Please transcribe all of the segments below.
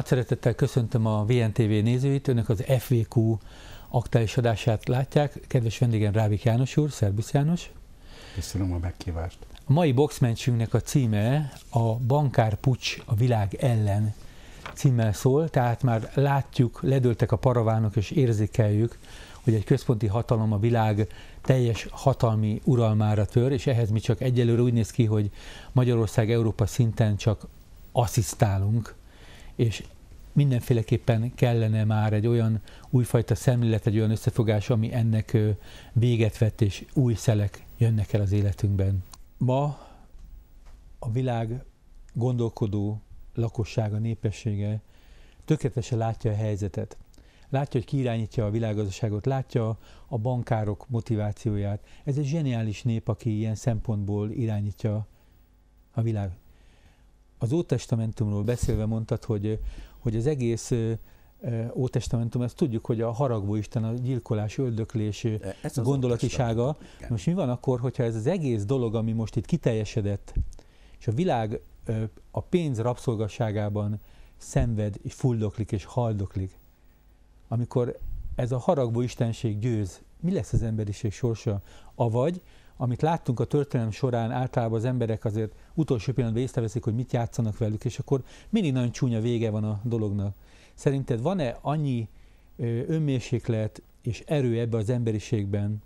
Nagy szeretettel köszöntöm a VNTV nézőit, önök az FVQ aktuális adását látják. Kedves vendégem Rávik János úr, Szerbusz János. Köszönöm a megkívást. A mai boxmencsünknek a címe a Bankár Pucs a világ ellen címmel szól, tehát már látjuk, ledőltek a paravánok és érzékeljük, hogy egy központi hatalom a világ teljes hatalmi uralmára tör, és ehhez mi csak egyelőre úgy néz ki, hogy Magyarország Európa szinten csak asszisztálunk, és mindenféleképpen kellene már egy olyan újfajta szemlélet, egy olyan összefogás, ami ennek véget vett, és új szelek jönnek el az életünkben. Ma a világ gondolkodó lakossága, népessége tökéletesen látja a helyzetet. Látja, hogy kiirányítja a világgazdaságot, látja a bankárok motivációját. Ez egy zseniális nép, aki ilyen szempontból irányítja a világ. Az Ótestamentumról beszélve mondtad, hogy hogy az egész Ótestamentum, ezt tudjuk, hogy a haragvó Isten, a gyilkolás, öldöklés e, ez gondolatisága. Most mi van akkor, hogyha ez az egész dolog, ami most itt kiteljesedett, és a világ a pénz rabszolgasságában szenved, és fuldoklik, és haldoklik, amikor ez a haragvó istenség győz, mi lesz az emberiség sorsa? Avagy amit láttunk a történelem során, általában az emberek azért utolsó pillanatban észreveszik, hogy mit játszanak velük, és akkor mindig nagyon csúnya vége van a dolognak. Szerinted van-e annyi önmérséklet és erő ebbe az emberiségben,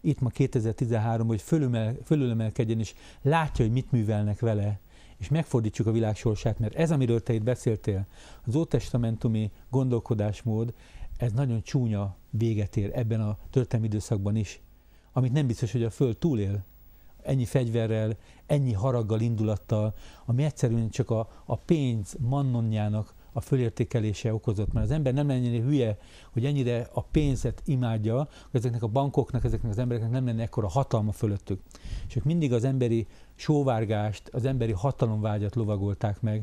itt ma 2013 hogy fölümel, fölülemelkedjen, és látja, hogy mit művelnek vele, és megfordítsuk a világ sorsát, mert ez, amiről te itt beszéltél, az ótestamentumi gondolkodásmód, ez nagyon csúnya véget ér ebben a történelmi időszakban is amit nem biztos, hogy a Föld túlél. Ennyi fegyverrel, ennyi haraggal, indulattal, ami egyszerűen csak a, a pénz mannonjának a fölértékelése okozott. Mert az ember nem lenne hülye, hogy ennyire a pénzet imádja, hogy ezeknek a bankoknak, ezeknek az embereknek nem lenne ekkora hatalma fölöttük. És ők mindig az emberi sóvárgást, az emberi hatalomvágyat lovagolták meg,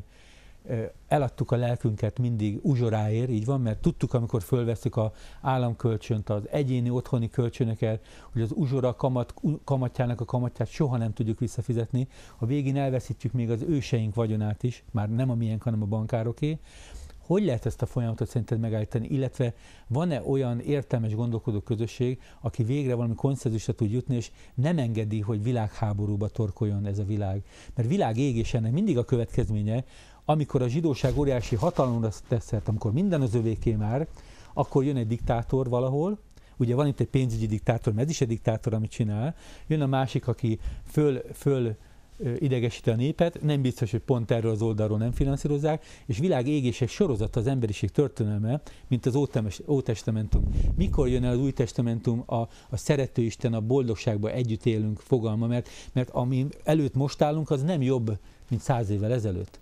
eladtuk a lelkünket mindig uzsoráért, így van, mert tudtuk, amikor fölveszük az államkölcsönt, az egyéni otthoni kölcsönöket, hogy az uzsora kamat, kamatjának a kamatját soha nem tudjuk visszafizetni. A végén elveszítjük még az őseink vagyonát is, már nem a miénk, hanem a bankároké. Hogy lehet ezt a folyamatot szerinted megállítani, illetve van-e olyan értelmes gondolkodó közösség, aki végre valami konszenzusra tud jutni, és nem engedi, hogy világháborúba torkoljon ez a világ? Mert világ égésének mindig a következménye, amikor a zsidóság óriási hatalomra teszett, amikor minden az övéké már, akkor jön egy diktátor valahol, ugye van itt egy pénzügyi diktátor, mert ez is egy diktátor, amit csinál, jön a másik, aki föl, föl idegesíti a népet, nem biztos, hogy pont erről az oldalról nem finanszírozzák, és világ égések sorozata sorozat az emberiség történelme, mint az Ótestamentum. Mikor jön el az Új Testamentum, a, a szerető Isten, a boldogságba együtt élünk fogalma, mert, mert ami előtt most állunk, az nem jobb, mint száz évvel ezelőtt.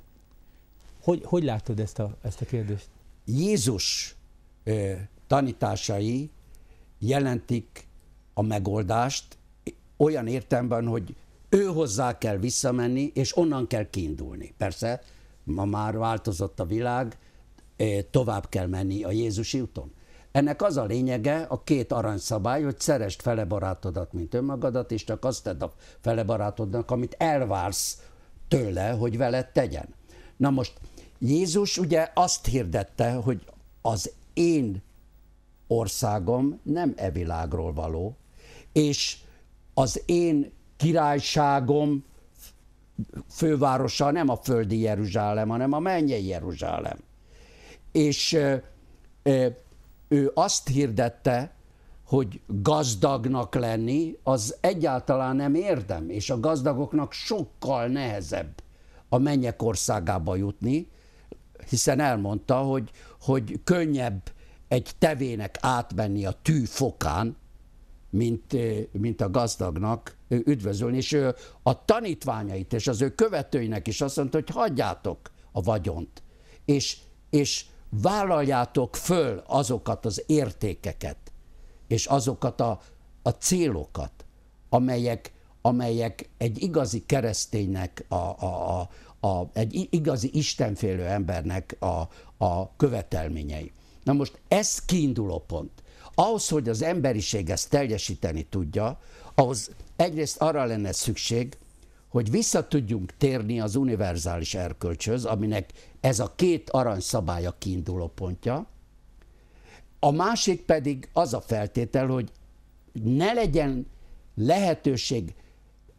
Hogy, hogy látod ezt a, ezt a kérdést? Jézus ö, tanításai jelentik a megoldást olyan értelemben, hogy ő hozzá kell visszamenni, és onnan kell kiindulni. Persze, ma már változott a világ, tovább kell menni a Jézusi úton. Ennek az a lényege, a két aranyszabály, hogy szerest fele barátodat, mint önmagadat, és csak azt tedd a fele barátodnak, amit elvársz tőle, hogy veled tegyen. Na most Jézus ugye azt hirdette, hogy az én országom nem e világról való, és az én királyságom fővárosa nem a földi Jeruzsálem, hanem a mennyei Jeruzsálem. És ö, ö, ő azt hirdette, hogy gazdagnak lenni az egyáltalán nem érdem, és a gazdagoknak sokkal nehezebb a mennyek országába jutni, hiszen elmondta, hogy, hogy könnyebb egy tevének átmenni a tű fokán, mint, mint a gazdagnak üdvözölni, és ő a tanítványait és az ő követőinek is azt mondta, hogy hagyjátok a vagyont, és, és vállaljátok föl azokat az értékeket, és azokat a, a célokat, amelyek, amelyek egy igazi kereszténynek a, a, a, a, egy igazi istenfélő embernek a, a követelményei. Na most ez kiinduló pont. Ahhoz, hogy az emberiség ezt teljesíteni tudja, ahhoz egyrészt arra lenne szükség, hogy vissza tudjunk térni az univerzális erkölcsöz, aminek ez a két arany szabálya kiinduló pontja. A másik pedig az a feltétel, hogy ne legyen lehetőség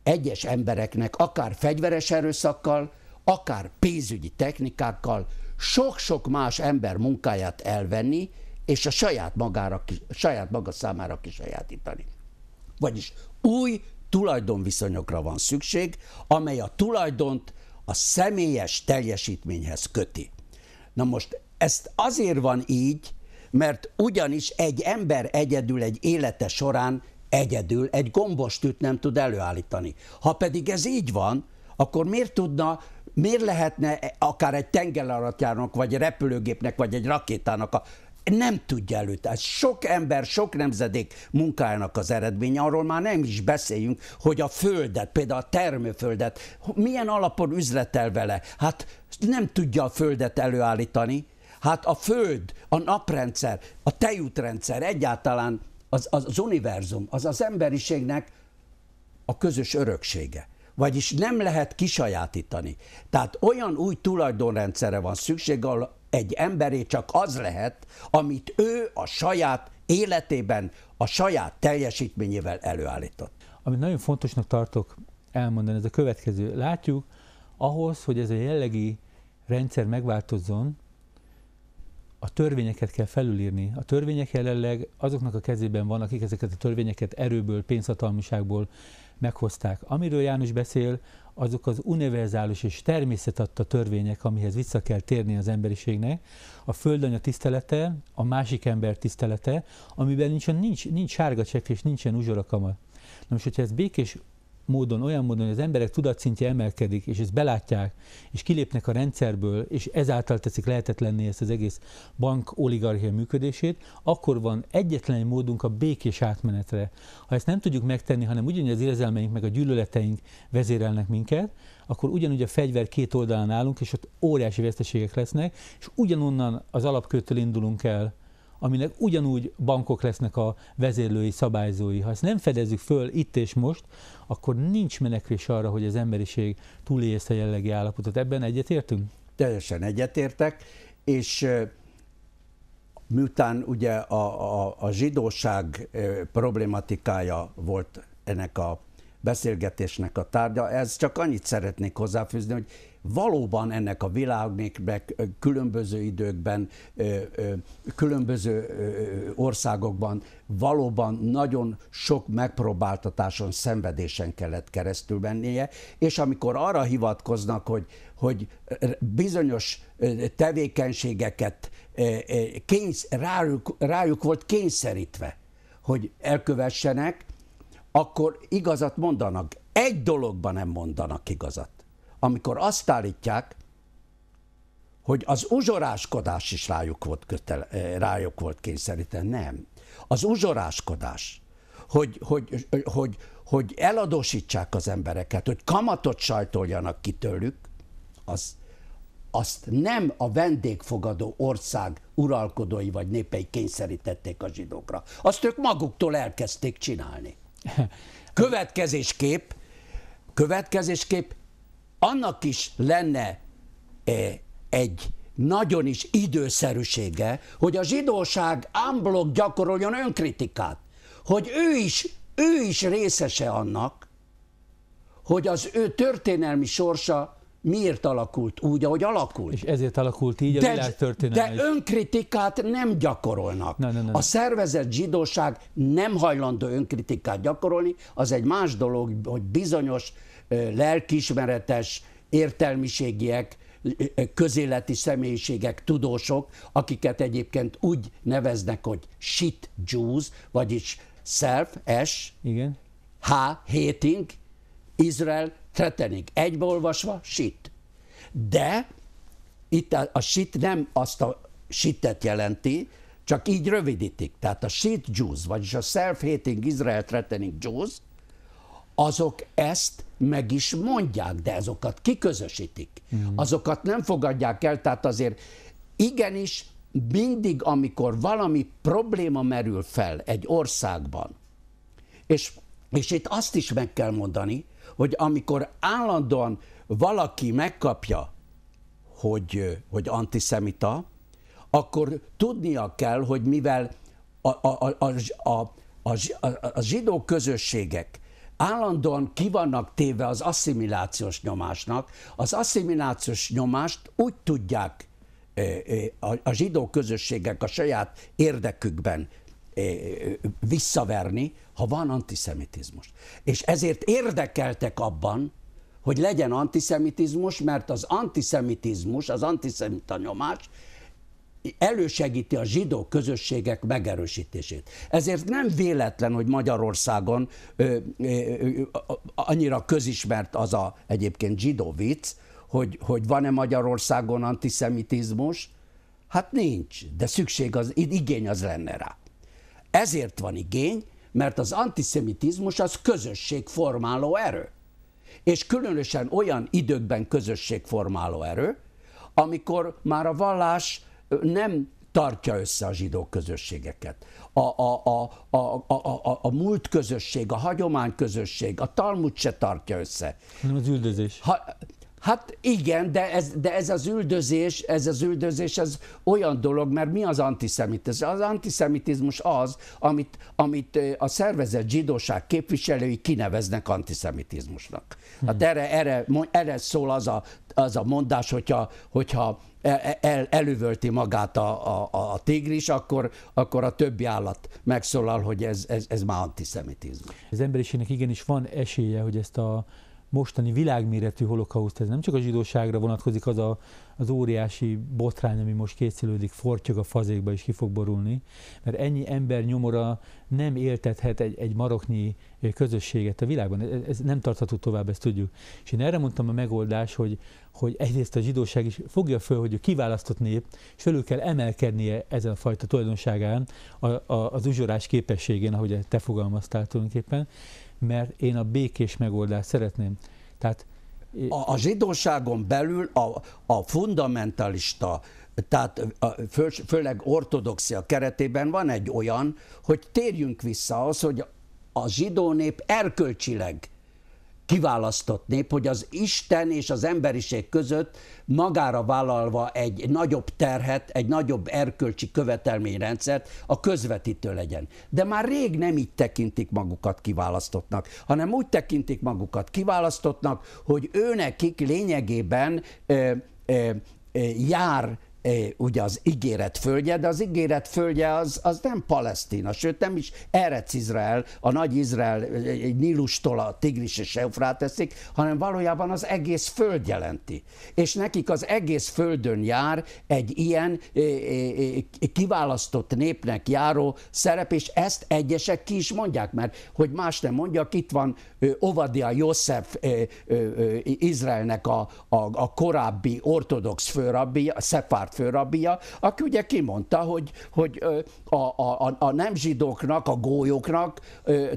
egyes embereknek akár fegyveres erőszakkal, akár pénzügyi technikákkal sok-sok más ember munkáját elvenni, és a saját, magára, saját maga számára kisajátítani. Vagyis új tulajdonviszonyokra van szükség, amely a tulajdont a személyes teljesítményhez köti. Na most ezt azért van így, mert ugyanis egy ember egyedül egy élete során egyedül egy gombostűt nem tud előállítani. Ha pedig ez így van, akkor miért tudna miért lehetne akár egy tengeralattjárónak, vagy egy repülőgépnek, vagy egy rakétának a nem tudja előtt. Ez hát sok ember, sok nemzedék munkájának az eredménye, arról már nem is beszéljünk, hogy a földet, például a termőföldet, milyen alapon üzletel vele. Hát nem tudja a földet előállítani, hát a föld, a naprendszer, a tejútrendszer, egyáltalán az, az, az univerzum, az az emberiségnek a közös öröksége. Vagyis nem lehet kisajátítani. Tehát olyan új tulajdonrendszerre van szükség, ahol egy emberé csak az lehet, amit ő a saját életében, a saját teljesítményével előállított. Amit nagyon fontosnak tartok elmondani, ez a következő. Látjuk, ahhoz, hogy ez a jellegi rendszer megváltozzon, a törvényeket kell felülírni. A törvények jelenleg azoknak a kezében van, akik ezeket a törvényeket erőből, pénzhatalmiságból meghozták. Amiről János beszél, azok az univerzális és természetadta törvények, amihez vissza kell térni az emberiségnek, a földanya tisztelete, a másik ember tisztelete, amiben nincsen, nincs, nincs sárga csepp és nincsen uzsorakama. Na most, hogyha ez békés módon, olyan módon, hogy az emberek tudatszintje emelkedik, és ezt belátják, és kilépnek a rendszerből, és ezáltal teszik lehetetlenné ezt az egész bank oligarchia működését, akkor van egyetlen egy módunk a békés átmenetre. Ha ezt nem tudjuk megtenni, hanem ugyanúgy az érzelmeink meg a gyűlöleteink vezérelnek minket, akkor ugyanúgy a fegyver két oldalán állunk, és ott óriási veszteségek lesznek, és ugyanonnan az alapkőtől indulunk el, aminek ugyanúgy bankok lesznek a vezérlői, szabályzói. Ha ezt nem fedezzük föl itt és most, akkor nincs menekvés arra, hogy az emberiség túlélje ezt a jellegi állapotot. Ebben egyetértünk? Teljesen egyetértek, és miután ugye a, a, a zsidóság problématikája volt ennek a beszélgetésnek a tárgya, ez csak annyit szeretnék hozzáfűzni, hogy valóban ennek a világnak különböző időkben, különböző országokban valóban nagyon sok megpróbáltatáson, szenvedésen kellett keresztül mennie, és amikor arra hivatkoznak, hogy, hogy bizonyos tevékenységeket kénysz, rájuk, rájuk volt kényszerítve, hogy elkövessenek, akkor igazat mondanak. Egy dologban nem mondanak igazat amikor azt állítják, hogy az uzsoráskodás is rájuk volt, kötele, eh, rájuk volt kényszerítve. Nem. Az uzsoráskodás, hogy, hogy, hogy, hogy eladósítsák az embereket, hogy kamatot sajtoljanak ki tőlük, az, azt nem a vendégfogadó ország uralkodói vagy népei kényszerítették a zsidókra. Azt ők maguktól elkezdték csinálni. Következésképp, következésképp annak is lenne eh, egy nagyon is időszerűsége, hogy a zsidóság ámblok gyakoroljon önkritikát, hogy ő is, ő is részese annak, hogy az ő történelmi sorsa miért alakult úgy, ahogy alakult. És ezért alakult így a de, világ történelme. De önkritikát nem gyakorolnak. Na, na, na. A szervezett zsidóság nem hajlandó önkritikát gyakorolni, az egy más dolog, hogy bizonyos lelkismeretes értelmiségiek, közéleti személyiségek, tudósok, akiket egyébként úgy neveznek, hogy shit Jews, vagyis self, S, Igen. H, hating, Izrael, threatening. olvasva, shit. De itt a, a shit nem azt a shitet jelenti, csak így rövidítik. Tehát a shit Jews, vagyis a self-hating Israel threatening Jews, azok ezt meg is mondják, de azokat kiközösítik. Mm. Azokat nem fogadják el, tehát azért igenis mindig, amikor valami probléma merül fel egy országban, és, és itt azt is meg kell mondani, hogy amikor állandóan valaki megkapja, hogy, hogy antiszemita, akkor tudnia kell, hogy mivel a, a, a, a, a, a, a zsidó közösségek állandóan ki vannak téve az asszimilációs nyomásnak. Az asszimilációs nyomást úgy tudják a zsidó közösségek a saját érdekükben visszaverni, ha van antiszemitizmus. És ezért érdekeltek abban, hogy legyen antiszemitizmus, mert az antiszemitizmus, az antiszemita nyomás elősegíti a zsidó közösségek megerősítését. Ezért nem véletlen, hogy Magyarországon ö, ö, ö, annyira közismert az a egyébként zsidó vicc, hogy, hogy van-e Magyarországon antiszemitizmus? Hát nincs, de szükség az, igény az lenne rá. Ezért van igény, mert az antiszemitizmus az közösségformáló erő. És különösen olyan időkben közösségformáló erő, amikor már a vallás nem tartja össze a zsidó közösségeket. A, a, a, a, a, a, a múlt közösség, a hagyomány közösség, a Talmud se tartja össze. Nem az üldözés. Ha, Hát igen, de ez, de ez az üldözés, ez az üldözés, ez olyan dolog, mert mi az antiszemitizmus? Az antiszemitizmus az, amit, amit a szervezett zsidóság képviselői kineveznek antiszemitizmusnak. Hát hmm. Hát erre, erre, erre szól az a, az a mondás, hogyha, hogyha e, e, el, elüvölti magát a, a, a tigris, akkor, akkor a többi állat megszólal, hogy ez, ez, ez már antiszemitizmus. Az emberiségnek igenis van esélye, hogy ezt a mostani világméretű holokauszt, ez nem csak a zsidóságra vonatkozik az a, az óriási botrány, ami most készülődik, fortyog a fazékba is ki fog borulni, mert ennyi ember nyomora nem éltethet egy, egy maroknyi közösséget a világban. Ez, ez nem tartható tovább, ezt tudjuk. És én erre mondtam a megoldás, hogy, hogy egyrészt a zsidóság is fogja föl, hogy a kiválasztott nép, és elő kell emelkednie ezen a fajta tulajdonságán, a, a, az uzsorás képességén, ahogy te fogalmaztál tulajdonképpen, mert én a békés megoldást szeretném. Tehát a, a zsidóságon belül a, a fundamentalista, tehát a, fő, főleg ortodoxia keretében van egy olyan, hogy térjünk vissza az, hogy a zsidó nép erkölcsileg kiválasztott nép, hogy az Isten és az emberiség között magára vállalva egy nagyobb terhet, egy nagyobb erkölcsi követelményrendszert a közvetítő legyen. De már rég nem így tekintik magukat kiválasztottnak, hanem úgy tekintik magukat kiválasztottnak, hogy őnekik lényegében ö, ö, jár ugye az ígéret földje, de az ígéret földje az, az nem Palesztina, sőt nem is Erec Izrael, a nagy Izrael Nílustól a Tigris és teszik, hanem valójában az egész föld jelenti. És nekik az egész földön jár egy ilyen kiválasztott népnek járó szerep, és ezt egyesek ki is mondják, mert hogy más nem mondjak, itt van Ovadia József Izraelnek a, a, a korábbi ortodox főrabbi, Szefárt főrabbia, aki ugye kimondta, hogy, hogy a, a, a nem zsidóknak, a gólyoknak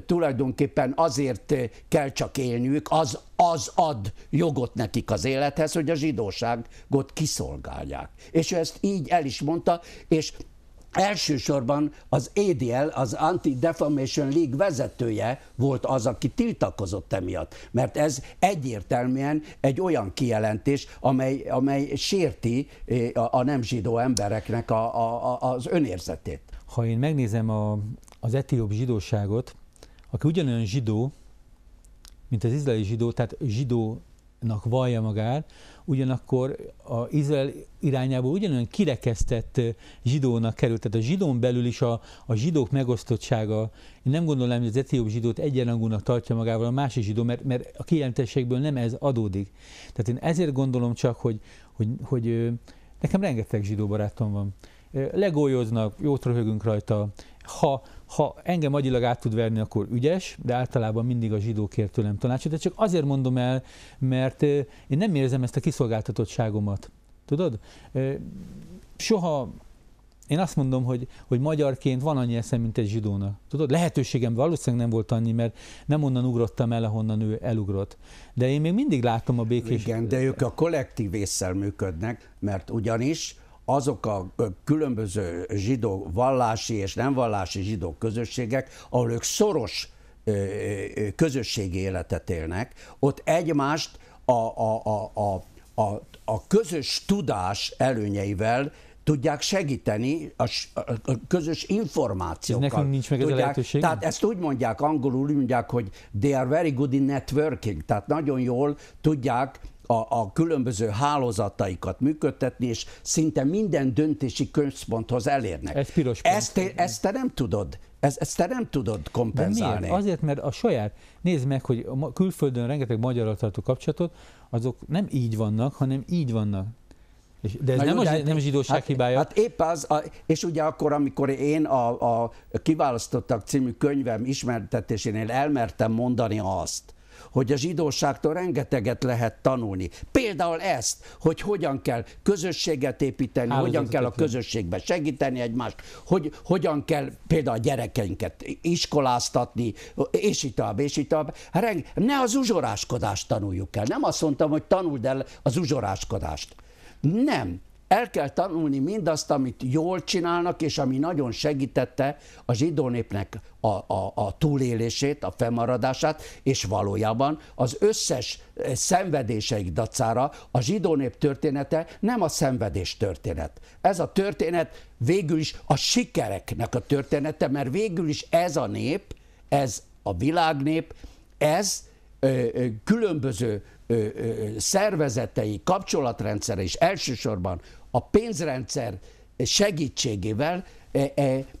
tulajdonképpen azért kell csak élniük, az, az ad jogot nekik az élethez, hogy a zsidóságot kiszolgálják. És ő ezt így el is mondta, és Elsősorban az ADL, az Anti-Defamation League vezetője volt az, aki tiltakozott emiatt, mert ez egyértelműen egy olyan kijelentés, amely, amely sérti eh, a, a nem zsidó embereknek a, a, a, az önérzetét. Ha én megnézem a, az etióp zsidóságot, aki ugyanolyan zsidó, mint az izraeli zsidó, tehát zsidónak vallja magát, ugyanakkor a Izrael irányába ugyanolyan kirekesztett zsidónak került. Tehát a zsidón belül is a, a zsidók megosztottsága. Én nem gondolom, hogy az etióp zsidót egyenrangúnak tartja magával a másik zsidó, mert, mert a kijelentésekből nem ez adódik. Tehát én ezért gondolom csak, hogy, hogy, hogy nekem rengeteg zsidó barátom van. Legolyoznak, jót röhögünk rajta, ha, ha engem agyilag át tud verni, akkor ügyes, de általában mindig a zsidó kér tőlem tanácsot. De csak azért mondom el, mert én nem érzem ezt a kiszolgáltatottságomat. Tudod? Soha én azt mondom, hogy, hogy magyarként van annyi eszem, mint egy zsidónak. Tudod, lehetőségem valószínűleg nem volt annyi, mert nem onnan ugrottam el, ahonnan ő elugrott. De én még mindig látom a békés... Igen, de ők a kollektív észsel működnek, mert ugyanis azok a különböző zsidó vallási és nem vallási zsidó közösségek, ahol ők szoros közösségi életet élnek, ott egymást a, a, a, a, a, a közös tudás előnyeivel tudják segíteni a, a közös információkkal. Nekünk nincs meg ez a Tehát ezt úgy mondják angolul, úgy mondják, hogy they are very good in networking, tehát nagyon jól tudják a, a különböző hálózataikat működtetni, és szinte minden döntési központhoz elérnek. Ez piros pont. Ezt, te, ezt te nem tudod. Ez, ezt te nem tudod kompenzálni. De miért? Azért, mert a saját, nézd meg, hogy a külföldön rengeteg magyar tartó kapcsolatot, azok nem így vannak, hanem így vannak. És, de ez Na nem, jó, az, hát nem a zsidóság hát, hibája. Hát épp az, a, és ugye akkor, amikor én a, a Kiválasztottak című könyvem ismertetésénél elmertem mondani azt, hogy a zsidóságtól rengeteget lehet tanulni. Például ezt, hogy hogyan kell közösséget építeni, hogyan kell a közösségbe segíteni egymást, hogy hogyan kell például a gyerekeinket iskoláztatni, és így tovább, és így tovább. Hát ne az uzsoráskodást tanuljuk el. Nem azt mondtam, hogy tanuld el az uzsoráskodást. Nem, el kell tanulni mindazt, amit jól csinálnak, és ami nagyon segítette a zsidó népnek a, a, a túlélését, a fennmaradását, és valójában az összes eh, szenvedéseik dacára a zsidó nép története nem a szenvedés történet. Ez a történet végül is a sikereknek a története, mert végül is ez a nép, ez a világnép, ez különböző szervezetei, kapcsolatrendszere és elsősorban a pénzrendszer segítségével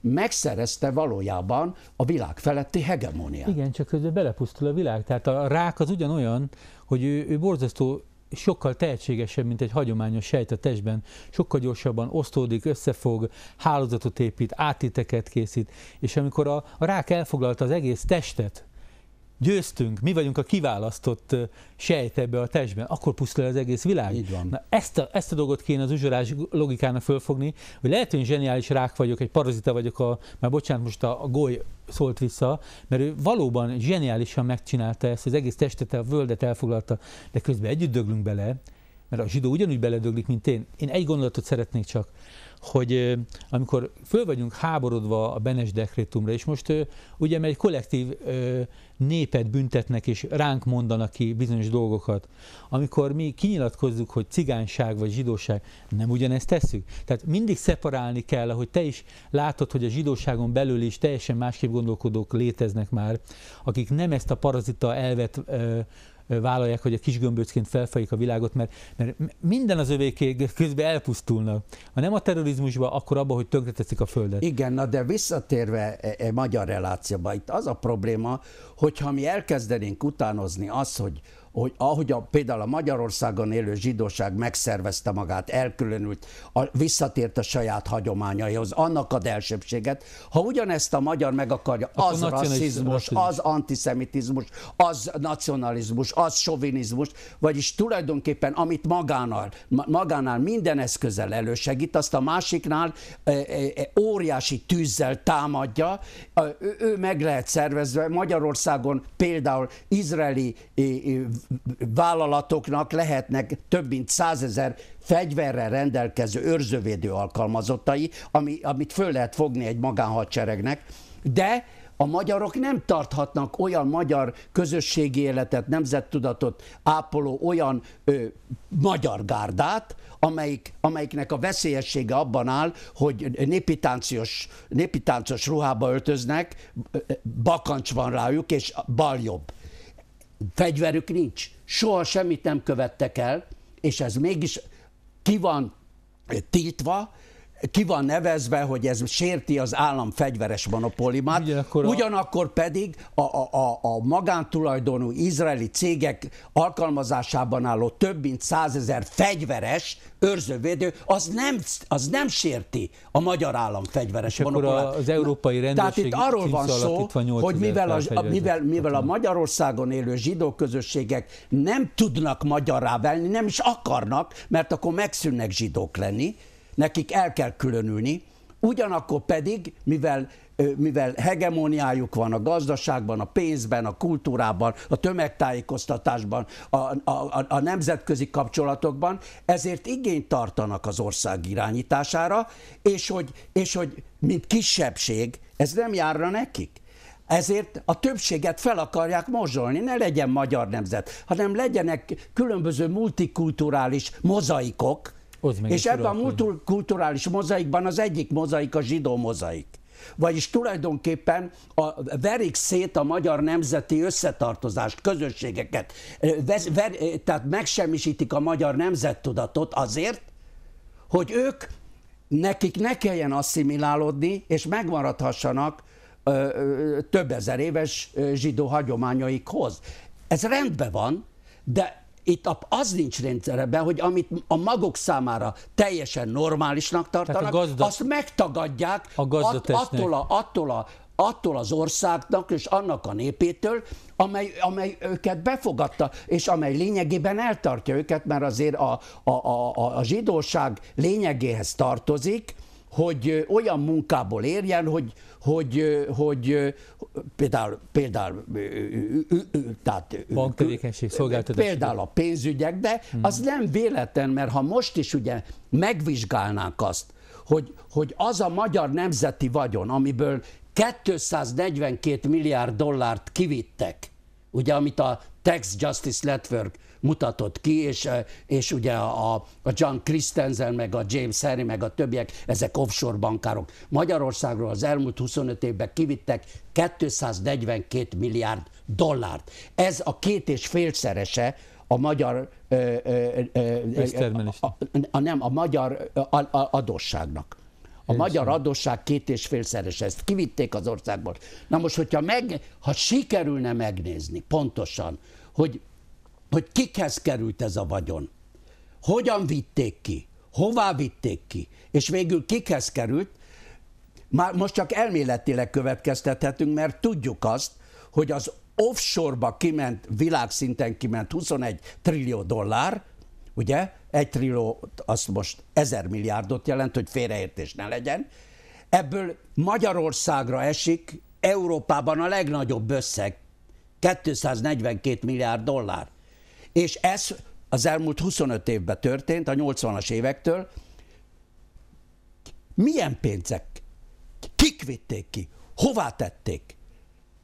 megszerezte valójában a világ feletti hegemóniát. Igen, csak közben belepusztul a világ. Tehát a rák az ugyanolyan, hogy ő, ő borzasztó sokkal tehetségesebb, mint egy hagyományos sejt a testben. Sokkal gyorsabban osztódik, összefog, hálózatot épít, átiteket készít, és amikor a, a rák elfoglalta az egész testet, győztünk, mi vagyunk a kiválasztott sejt ebbe a testben, akkor pusztul el az egész világ. Így van. Na, ezt, a, ezt a dolgot kéne az uzsorás logikának fölfogni, hogy lehet, hogy zseniális rák vagyok, egy parazita vagyok, a, már bocsánat, most a, a goly szólt vissza, mert ő valóban zseniálisan megcsinálta ezt, az egész testet, a völdet elfoglalta, de közben együtt döglünk bele, mert a zsidó ugyanúgy beledöglik, mint én. Én egy gondolatot szeretnék csak, hogy amikor föl vagyunk háborodva a Benes dekrétumra, és most ugye mert egy kollektív népet büntetnek, és ránk mondanak ki bizonyos dolgokat, amikor mi kinyilatkozzuk, hogy cigányság vagy zsidóság, nem ugyanezt tesszük. Tehát mindig szeparálni kell, hogy te is látod, hogy a zsidóságon belül is teljesen másképp gondolkodók léteznek már, akik nem ezt a parazita elvet vállalják, hogy a kis gömböcként felfejik a világot, mert, mert minden az övéké közben elpusztulnak. Ha nem a terrorizmusba, akkor abba, hogy tönkreteszik a földet. Igen, na de visszatérve e, e magyar relációba, itt az a probléma, hogyha mi elkezdenénk utánozni azt, hogy hogy ahogy a, például a Magyarországon élő zsidóság megszervezte magát, elkülönült, a, visszatért a saját hagyományaihoz, annak ad elsőbséget, ha ugyanezt a magyar meg akarja, Akkor az rasszizmus, az antiszemitizmus, az nacionalizmus, az sovinizmus, vagyis tulajdonképpen amit magánál, magánál minden eszközzel elősegít, azt a másiknál e, e, e óriási tűzzel támadja, ő, ő meg lehet szervezve, Magyarországon például izraeli vállalatoknak lehetnek több mint százezer fegyverrel rendelkező őrzővédő alkalmazottai, ami, amit föl lehet fogni egy magánhadseregnek, de a magyarok nem tarthatnak olyan magyar közösségi életet, nemzettudatot ápoló olyan ö, magyar gárdát, amelyik, amelyiknek a veszélyessége abban áll, hogy népitáncios, népitáncos ruhába öltöznek, bakancs van rájuk, és jobb fegyverük nincs, soha semmit nem követtek el, és ez mégis ki van tiltva, ki van nevezve, hogy ez sérti az állam fegyveres monopóliumát, Ugyanakkor, a... Ugyanakkor pedig a, a, a, a magántulajdonú izraeli cégek alkalmazásában álló több mint százezer fegyveres őrzővédő, az nem, az nem sérti a magyar állam fegyveres monopóliumát. az európai rendőrség Tehát itt arról van szó, hogy mivel a, mivel, mivel a Magyarországon élő zsidó közösségek nem tudnak magyarrá venni, nem is akarnak, mert akkor megszűnnek zsidók lenni, nekik el kell különülni, ugyanakkor pedig, mivel mivel hegemóniájuk van a gazdaságban, a pénzben, a kultúrában, a tömegtájékoztatásban, a, a, a nemzetközi kapcsolatokban, ezért igényt tartanak az ország irányítására, és hogy, és hogy mint kisebbség ez nem járna nekik. Ezért a többséget fel akarják mozsolni, ne legyen magyar nemzet, hanem legyenek különböző multikulturális mozaikok, meg És ebben a multikulturális mozaikban az egyik mozaik a zsidó mozaik. Vagyis tulajdonképpen a, verik szét a magyar nemzeti összetartozást, közösségeket, ve, ver, tehát megsemmisítik a magyar nemzettudatot azért, hogy ők nekik ne kelljen asszimilálódni, és megmaradhassanak ö, ö, több ezer éves zsidó hagyományaikhoz. Ez rendben van, de itt az nincs rendszerben, hogy amit a magok számára teljesen normálisnak tartanak, gazda, azt megtagadják a att, attól, a, attól, a, attól az országnak és annak a népétől, amely, amely őket befogadta, és amely lényegében eltartja őket, mert azért a, a, a, a zsidóság lényegéhez tartozik, hogy olyan munkából érjen, hogy, hogy, hogy például, például tehát, banktevékenység szolgáltatás. Például a pénzügyek, de hmm. az nem véletlen, mert ha most is ugye megvizsgálnánk azt, hogy, hogy az a magyar nemzeti vagyon, amiből 242 milliárd dollárt kivittek, ugye amit a Tax Justice Network mutatott ki, és, eh, és ugye a, a John Christensen, meg a James Harry, meg a többiek, ezek offshore bankárok. Magyarországról az elmúlt 25 évben kivittek 242 milliárd dollárt. Ez a két és félszerese a magyar ö, ö, ö, a, a, a, nem, a magyar a, a, adósságnak. A Én magyar adósság két és félszeres, ezt kivitték az országból. Na most, hogyha meg, ha sikerülne megnézni pontosan, hogy hogy kikhez került ez a vagyon, hogyan vitték ki, hová vitték ki, és végül kikhez került, már most csak elméletileg következtethetünk, mert tudjuk azt, hogy az offshore-ba kiment, világszinten kiment 21 trillió dollár, ugye? Egy trillió, azt most ezer milliárdot jelent, hogy félreértés ne legyen. Ebből Magyarországra esik Európában a legnagyobb összeg, 242 milliárd dollár. És ez az elmúlt 25 évben történt, a 80-as évektől. Milyen pénzek? Kik vitték ki? Hová tették?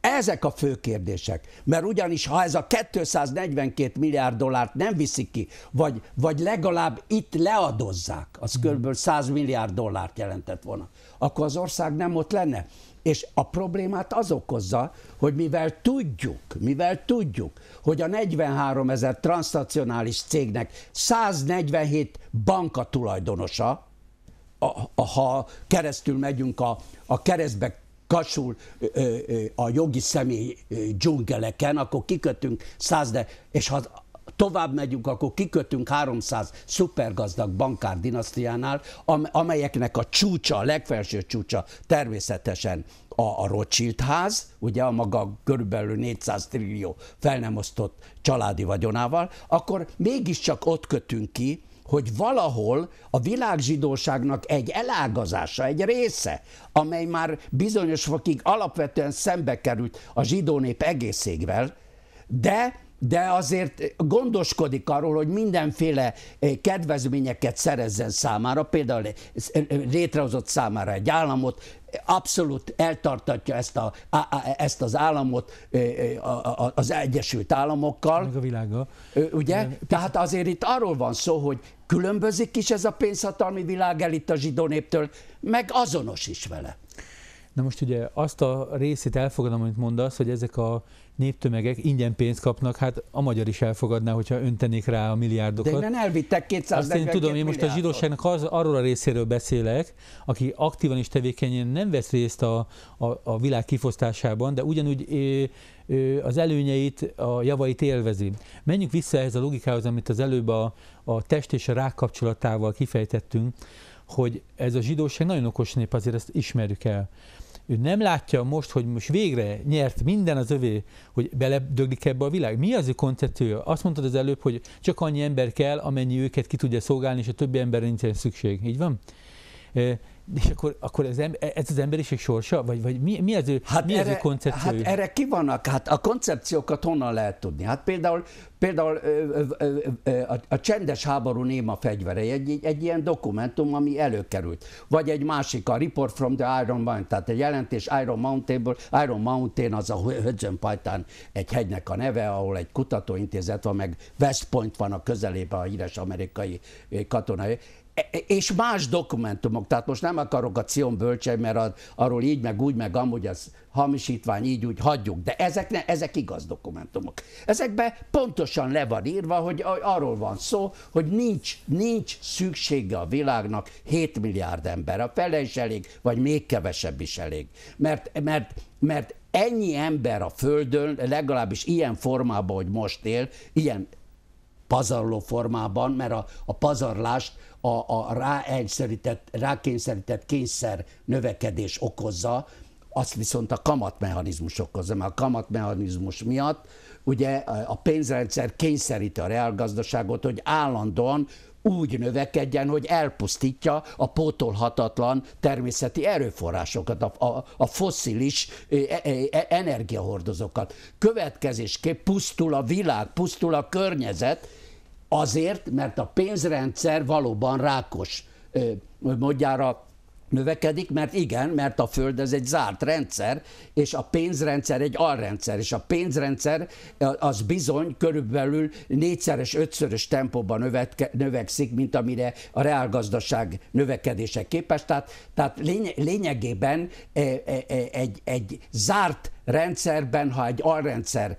Ezek a fő kérdések. Mert ugyanis, ha ez a 242 milliárd dollárt nem viszik ki, vagy, vagy legalább itt leadozzák, az mhm. kb. 100 milliárd dollárt jelentett volna, akkor az ország nem ott lenne. És a problémát az okozza, hogy mivel tudjuk, mivel tudjuk, hogy a 43 ezer transnacionális cégnek 147 banka tulajdonosa, a, a, ha keresztül megyünk a, a keresztbe kasul a jogi személy dzsungeleken, akkor kikötünk száz, de, és ha tovább megyünk, akkor kikötünk 300 szupergazdag bankár dinasztiánál, amelyeknek a csúcsa, a legfelső csúcsa természetesen a, a Rothschild ház, ugye a maga körülbelül 400 trillió fel nem osztott családi vagyonával, akkor mégiscsak ott kötünk ki, hogy valahol a világzsidóságnak egy elágazása, egy része, amely már bizonyos fokig alapvetően szembe került a zsidó nép egészségvel, de de azért gondoskodik arról, hogy mindenféle eh, kedvezményeket szerezzen számára, például eh, eh, létrehozott számára egy államot, abszolút eltartatja ezt, a, ezt az államot az Egyesült Államokkal. Meg a világgal. Ugye? Igen. Tehát azért itt arról van szó, hogy különbözik is ez a pénzhatalmi világ elit a zsidó néptől, meg azonos is vele. Na most ugye azt a részét elfogadom, amit mondasz, hogy ezek a néptömegek ingyen pénzt kapnak, hát a magyar is elfogadná, hogyha öntenék rá a milliárdokat. De nem elvittek 200 Azt én tudom, én most a zsidóságnak az, arról a részéről beszélek, aki aktívan és tevékenyen nem vesz részt a, a, a világ kifosztásában, de ugyanúgy az előnyeit, a javait élvezi. Menjünk vissza ehhez a logikához, amit az előbb a, a test és a rák kapcsolatával kifejtettünk, hogy ez a zsidóság nagyon okos nép, azért ezt ismerjük el ő nem látja most, hogy most végre nyert minden az övé, hogy beledöglik ebbe a világ. Mi az ő koncepciója? Azt mondtad az előbb, hogy csak annyi ember kell, amennyi őket ki tudja szolgálni, és a többi emberre nincsen szükség. Így van? És akkor, akkor ez, ez az emberiség sorsa? Vagy, vagy mi, mi az ő, hát mi erre, az ő koncepciója? Hát erre ki vannak, hát a koncepciókat honnan lehet tudni? Hát például, például a, a csendes háború néma fegyvere egy, egy, egy ilyen dokumentum, ami előkerült. Vagy egy másik, a Report from the Iron Mountain, tehát egy jelentés Iron Mountainból, Iron Mountain az a Hudson Pajtán egy hegynek a neve, ahol egy kutatóintézet van, meg West Point van a közelében a híres amerikai katonai és más dokumentumok, tehát most nem akarok a Cion bölcsei, mert az, arról így, meg úgy, meg amúgy az hamisítvány, így úgy hagyjuk, de ezek, ne, ezek igaz dokumentumok. Ezekben pontosan le van írva, hogy arról van szó, hogy nincs, nincs szüksége a világnak 7 milliárd ember. A fele is elég, vagy még kevesebb is elég. Mert, mert, mert ennyi ember a Földön, legalábbis ilyen formában, hogy most él, ilyen pazarló formában, mert a, a pazarlást a, a ráegyszerített, rákényszerített kényszer növekedés okozza, azt viszont a kamatmechanizmus okozza, mert a kamatmechanizmus miatt ugye a pénzrendszer kényszeríti a reálgazdaságot, hogy állandóan úgy növekedjen, hogy elpusztítja a pótolhatatlan természeti erőforrásokat, a, a, a foszilis e, e, e, energiahordozókat. Következésképp pusztul a világ, pusztul a környezet, Azért, mert a pénzrendszer valóban rákos módjára növekedik, mert igen, mert a Föld ez egy zárt rendszer, és a pénzrendszer egy alrendszer, és a pénzrendszer az bizony körülbelül négyszeres, ötszörös tempóban növetke, növekszik, mint amire a reálgazdaság növekedése képes. Tehát, tehát lényegében egy, egy zárt rendszerben, ha egy alrendszer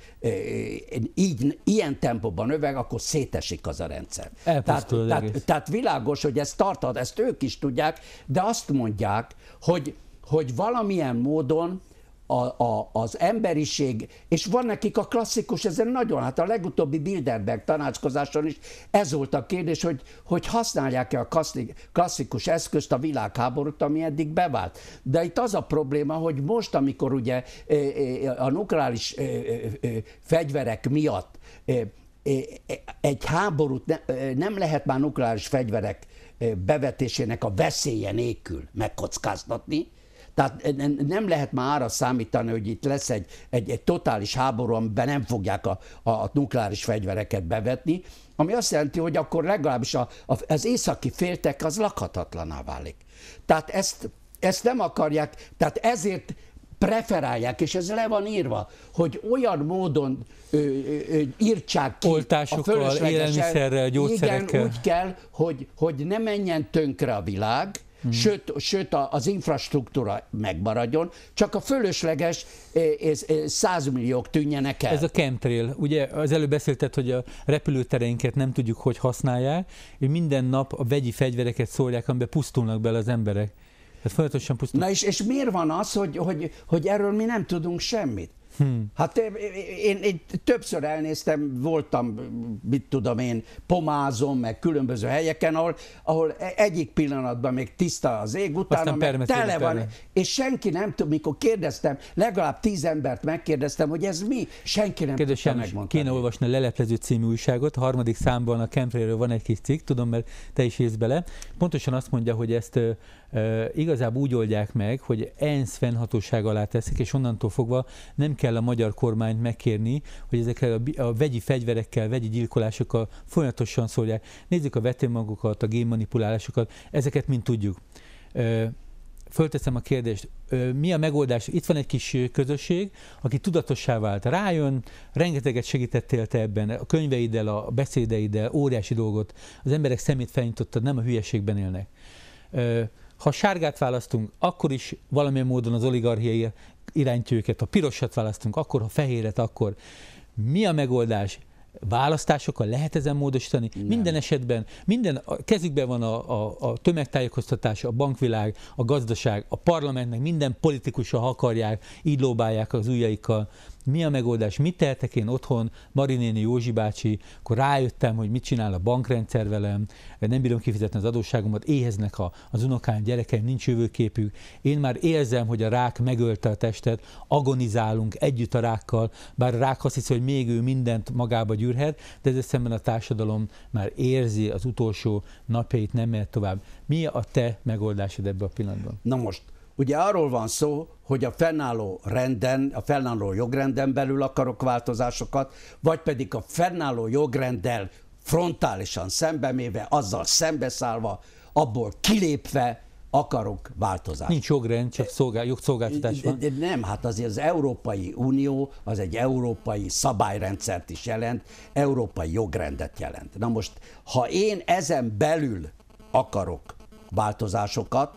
így, ilyen tempóban növeg, akkor szétesik az a rendszer. tehát, tehát, tehát világos, hogy ezt tartad, ezt ők is tudják, de azt mondják, hogy, hogy valamilyen módon a, a, az emberiség, és van nekik a klasszikus, ezen nagyon, hát a legutóbbi Bilderberg tanácskozáson is ez volt a kérdés, hogy, hogy használják-e a klasszikus eszközt, a világháborút, ami eddig bevált. De itt az a probléma, hogy most, amikor ugye e, e, a nukleáris e, fegyverek miatt egy háborút nem lehet már nukleáris fegyverek bevetésének a veszélye nélkül megkockáztatni, tehát e, nem lehet már arra számítani, hogy itt lesz egy, egy, egy totális háború, amiben nem fogják a, a, a nukleáris fegyvereket bevetni, ami azt jelenti, hogy akkor legalábbis a, a, az északi féltek az lakhatatlaná válik. Tehát ezt, ezt nem akarják, tehát ezért preferálják, és ez le van írva, hogy olyan módon ö, ö, ö, írtsák ki Oltásokkal, a fölöslegesen, élelmiszerrel, gyógyszerekkel. Igen, úgy kell, hogy, hogy ne menjen tönkre a világ, Hmm. sőt, sőt az infrastruktúra megmaradjon, csak a fölösleges és e, e, e, százmilliók tűnjenek el. Ez a chemtrail, ugye az előbb beszélted, hogy a repülőtereinket nem tudjuk, hogy használják, és minden nap a vegyi fegyvereket szólják, amiben pusztulnak bele az emberek. Ez folyamatosan pusztulnak. Na és, és miért van az, hogy, hogy, hogy erről mi nem tudunk semmit? Hmm. Hát én, én, én többször elnéztem, voltam, mit tudom én, pomázom, meg különböző helyeken, ahol, ahol e, egyik pillanatban még tiszta az ég, utána meg tele van, és senki nem tud, mikor kérdeztem, legalább tíz embert megkérdeztem, hogy ez mi, senki nem Kedves tudta megmondani. kéne olvasni a Leleplező című újságot, harmadik számban a Kempréről van egy kis cikk, tudom, mert te is írsz bele, pontosan azt mondja, hogy ezt igazából úgy oldják meg, hogy ENSZ fennhatóság alá teszik, és onnantól fogva nem kell a magyar kormányt megkérni, hogy ezekkel a, a vegyi fegyverekkel, vegyi gyilkolásokkal folyamatosan szólják. Nézzük a vetőmagokat, a génmanipulálásokat, ezeket mind tudjuk. Fölteszem a kérdést, mi a megoldás? Itt van egy kis közösség, aki tudatossá vált. Rájön, rengeteget segítettél te ebben, a könyveiddel, a beszédeiddel, óriási dolgot. Az emberek szemét felnyitottad, nem a hülyeségben élnek. Ha sárgát választunk, akkor is valamilyen módon az oligarchiai irántja őket. Ha pirosat választunk, akkor, ha fehéret, akkor. Mi a megoldás? választásokkal lehet ezen módosítani. Nem. Minden esetben, minden a kezükben van a, a, a tömegtájékoztatás, a bankvilág, a gazdaság, a parlamentnek, minden politikusa, ha akarják, így lóbálják az ujjaikkal mi a megoldás, mit tehetek én otthon, Marinéni Józsi bácsi, akkor rájöttem, hogy mit csinál a bankrendszer velem, nem bírom kifizetni az adósságomat, éheznek a, az unokáim, gyerekeim, nincs jövőképük, én már érzem, hogy a rák megölte a testet, agonizálunk együtt a rákkal, bár a rák azt hiszi, hogy még ő mindent magába gyűrhet, de ezzel szemben a társadalom már érzi az utolsó napjait, nem mehet tovább. Mi a te megoldásod ebbe a pillanatban? Na most, Ugye arról van szó, hogy a fennálló renden, a fennálló jogrenden belül akarok változásokat, vagy pedig a fennálló jogrenddel frontálisan szembeméve, azzal szembeszállva, abból kilépve akarok változást. Nincs jogrend, csak szolgál, jogszolgáltatás van. Nem, hát azért az Európai Unió az egy európai szabályrendszert is jelent, európai jogrendet jelent. Na most, ha én ezen belül akarok változásokat,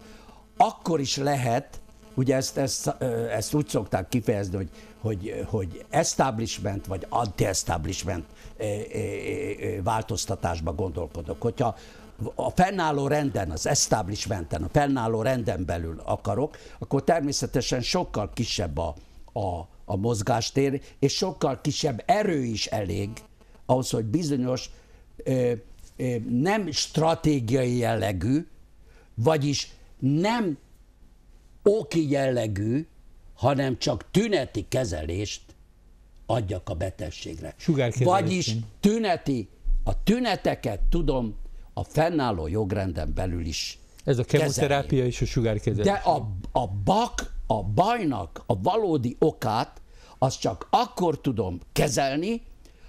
akkor is lehet, ugye ezt, ezt, ezt úgy szokták kifejezni, hogy, hogy, hogy establishment vagy anti-establishment változtatásba gondolkodok. Hogyha a fennálló renden, az establishmenten, a fennálló renden belül akarok, akkor természetesen sokkal kisebb a, a, a mozgástér, és sokkal kisebb erő is elég ahhoz, hogy bizonyos ö, ö, nem stratégiai jellegű, vagyis nem oki jellegű, hanem csak tüneti kezelést adjak a betegségre. Vagyis tüneti, a tüneteket tudom a fennálló jogrenden belül is Ez a kemoterápia kezelni. és a sugárkezelés. De a, a bak, a bajnak a valódi okát, azt csak akkor tudom kezelni,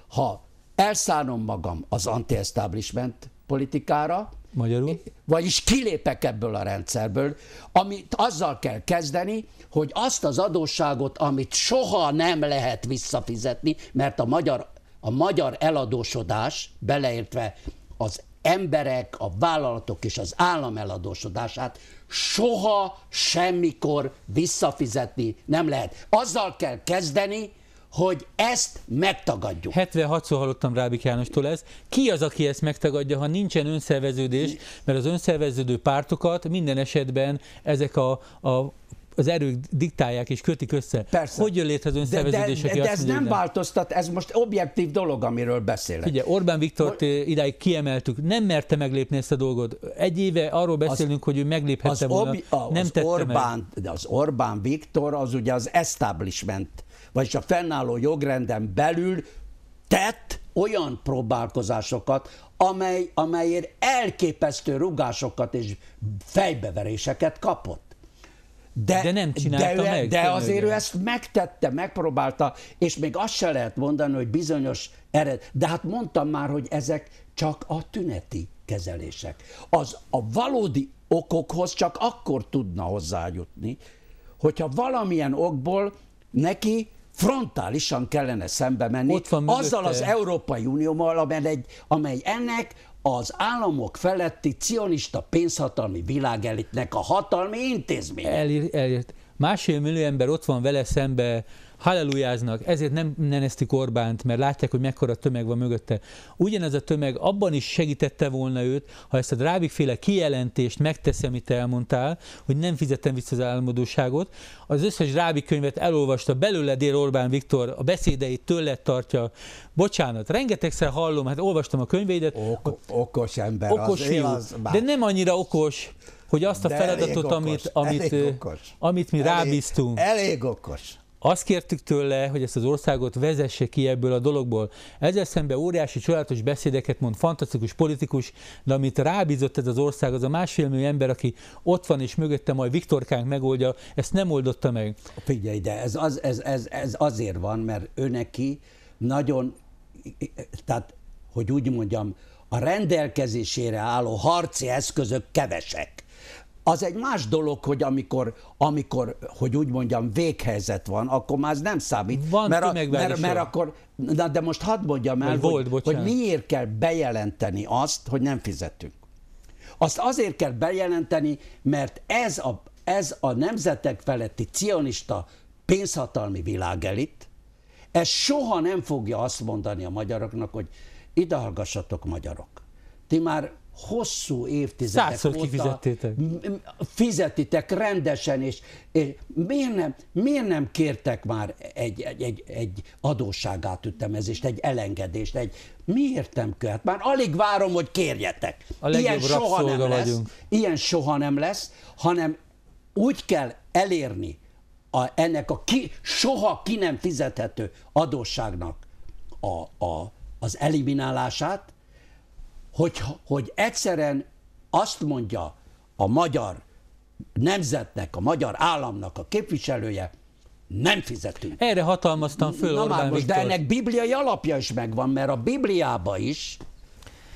ha elszánom magam az anti-establishment politikára, Magyarul? Vagyis kilépek ebből a rendszerből, amit azzal kell kezdeni, hogy azt az adósságot, amit soha nem lehet visszafizetni, mert a magyar, a magyar eladósodás, beleértve az emberek, a vállalatok és az állam eladósodását soha semmikor visszafizetni nem lehet. Azzal kell kezdeni, hogy ezt megtagadjuk. 76-szor hallottam Rábik Jánostól ezt. Ki az, aki ezt megtagadja, ha nincsen önszerveződés, mert az önszerveződő pártokat minden esetben ezek a, a az erők diktálják és kötik össze. Persze. Hogy jön létre az önszerveződés? De, de, de, de ez mondja, nem változtat, ez most objektív dolog, amiről beszélek. Ugye Orbán Viktor Or... Eh, idáig kiemeltük, nem merte meglépni ezt a dolgot. Egy éve arról beszélünk, az, hogy ő megléphette az volna, obi... nem az tette Orbán, meg. De az Orbán Viktor az ugye az establishment vagyis a fennálló jogrenden belül tett olyan próbálkozásokat, amely, amelyért elképesztő rugásokat és fejbeveréseket kapott. De, de nem csinálta de, meg. De azért ő ezt megtette, megpróbálta, és még azt se lehet mondani, hogy bizonyos ered. De hát mondtam már, hogy ezek csak a tüneti kezelések. Az a valódi okokhoz csak akkor tudna hozzájutni, hogyha valamilyen okból neki frontálisan kellene szembe menni Ott van azzal az Európai Unióval, amely, amely ennek az államok feletti cionista pénzhatalmi világelitnek a hatalmi intézménye. Elért, elért. Másfél millió ember ott van vele szembe hallelujáznak, ezért nem neneztik Orbánt, mert látják, hogy mekkora tömeg van mögötte. Ugyanez a tömeg abban is segítette volna őt, ha ezt a drábikféle kijelentést megteszi, amit elmondtál, hogy nem fizetem vissza az álmodóságot. Az összes drábik könyvet elolvasta, belőle Dél Orbán Viktor a beszédeit tőle tartja. Bocsánat, rengetegszer hallom, hát olvastam a könyveidet. Ok- okos ember okos az, fiú, az De nem annyira okos, hogy azt a De feladatot, okos, amit, amit, amit mi elég, rábíztunk. Elég okos azt kértük tőle, hogy ezt az országot vezesse ki ebből a dologból. Ezzel szemben óriási csodálatos beszédeket mond, fantasztikus politikus, de amit rábízott ez az ország, az a másfél millió ember, aki ott van és mögötte majd Viktorkánk megoldja, ezt nem oldotta meg. Figyelj, de ez, az, ez, ez, ez azért van, mert ő neki nagyon, tehát, hogy úgy mondjam, a rendelkezésére álló harci eszközök kevesek. Az egy más dolog, hogy amikor, amikor hogy úgy mondjam, véghelyzet van, akkor már ez nem számít. Van mert, a, mert, mert akkor, na de most hadd mondjam el, hogy, volt, hogy, hogy miért kell bejelenteni azt, hogy nem fizetünk. Azt azért kell bejelenteni, mert ez a, ez a nemzetek feletti cionista pénzhatalmi világelit, ez soha nem fogja azt mondani a magyaroknak, hogy ide hallgassatok magyarok. Ti már hosszú évtizedek Százszor óta kifizettétek. fizetitek rendesen, és, és miért, nem, miért nem kértek már egy, egy, egy, egy ütemezést, egy elengedést, egy miért nem köhet? Már alig várom, hogy kérjetek. A ilyen soha nem lesz, Ilyen soha nem lesz, hanem úgy kell elérni a, ennek a ki, soha ki nem fizethető adósságnak a, a, az eliminálását, hogy, hogy egyszerűen azt mondja a magyar nemzetnek, a magyar államnak a képviselője, nem fizetünk. Erre hatalmaztam föl Na Orbán már most, De ennek bibliai alapja is megvan, mert a Bibliába is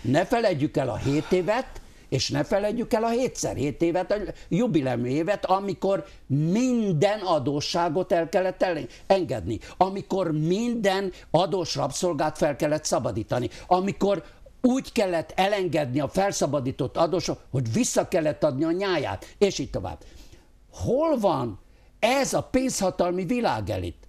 ne felejtjük el a hét évet, és ne felejtjük el a hétszer hét évet, a jubileum évet, amikor minden adósságot el kellett engedni, amikor minden adós rabszolgát fel kellett szabadítani, amikor úgy kellett elengedni a felszabadított adósok, hogy vissza kellett adni a nyáját, és így tovább. Hol van ez a pénzhatalmi világelit?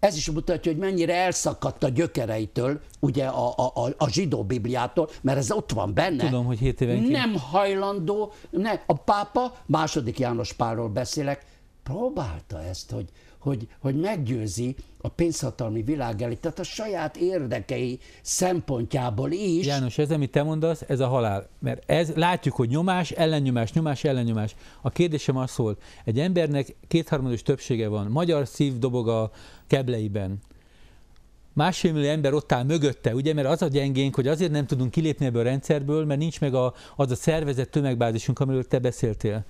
Ez is mutatja, hogy mennyire elszakadt a gyökereitől, ugye a, a, a, a zsidó bibliától, mert ez ott van benne. Tudom, hogy hét évenként. Nem hajlandó, ne, a pápa, második János Pálról beszélek, próbálta ezt, hogy, hogy, hogy meggyőzi a pénzhatalmi tehát a saját érdekei szempontjából is. János, ez, amit te mondasz, ez a halál. Mert ez, látjuk, hogy nyomás, ellennyomás, nyomás, ellennyomás. A kérdésem az szól, egy embernek kétharmados többsége van, magyar szív dobog a kebleiben, másfél millió ember ott áll mögötte, ugye, mert az a gyengénk, hogy azért nem tudunk kilépni ebből a rendszerből, mert nincs meg a, az a szervezett tömegbázisunk, amiről te beszéltél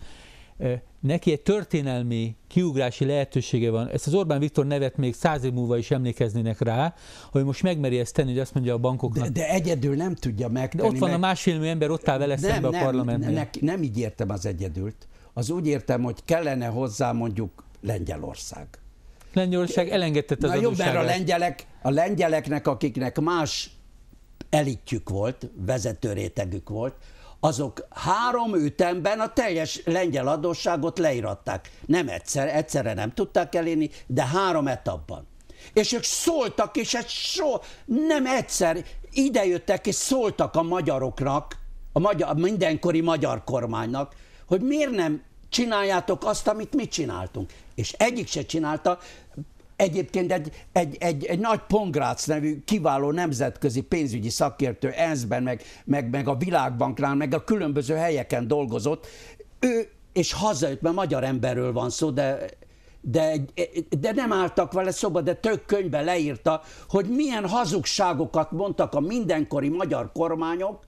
neki egy történelmi kiugrási lehetősége van. Ezt az Orbán Viktor nevet még száz év múlva is emlékeznének rá, hogy most megmeri ezt tenni, hogy azt mondja a bankoknak. De, de egyedül nem tudja meg. De ott van meg... a másfél ember, ott áll vele nem, szembe nem, a parlamentben. Nem, ne, nem így értem az egyedült. Az úgy értem, hogy kellene hozzá mondjuk Lengyelország. Lengyelország elengedett az Na jó, mert a lengyelek, a lengyeleknek, akiknek más elitjük volt, vezető rétegük volt, azok három ütemben a teljes lengyel adósságot leíratták. Nem egyszer, egyszerre nem tudták elérni, de három etapban. És ők szóltak, és ez so, nem egyszer idejöttek, és szóltak a magyaroknak, a, magyar, a mindenkori magyar kormánynak, hogy miért nem csináljátok azt, amit mi csináltunk. És egyik se csinálta, Egyébként egy, egy, egy, egy nagy Pongrácz nevű kiváló nemzetközi pénzügyi szakértő ENSZ-ben, meg, meg, meg a Világbanknál, meg a különböző helyeken dolgozott. Ő és hazajött, mert magyar emberről van szó, de de, de nem álltak vele szoba, de tök könyvbe leírta, hogy milyen hazugságokat mondtak a mindenkori magyar kormányok,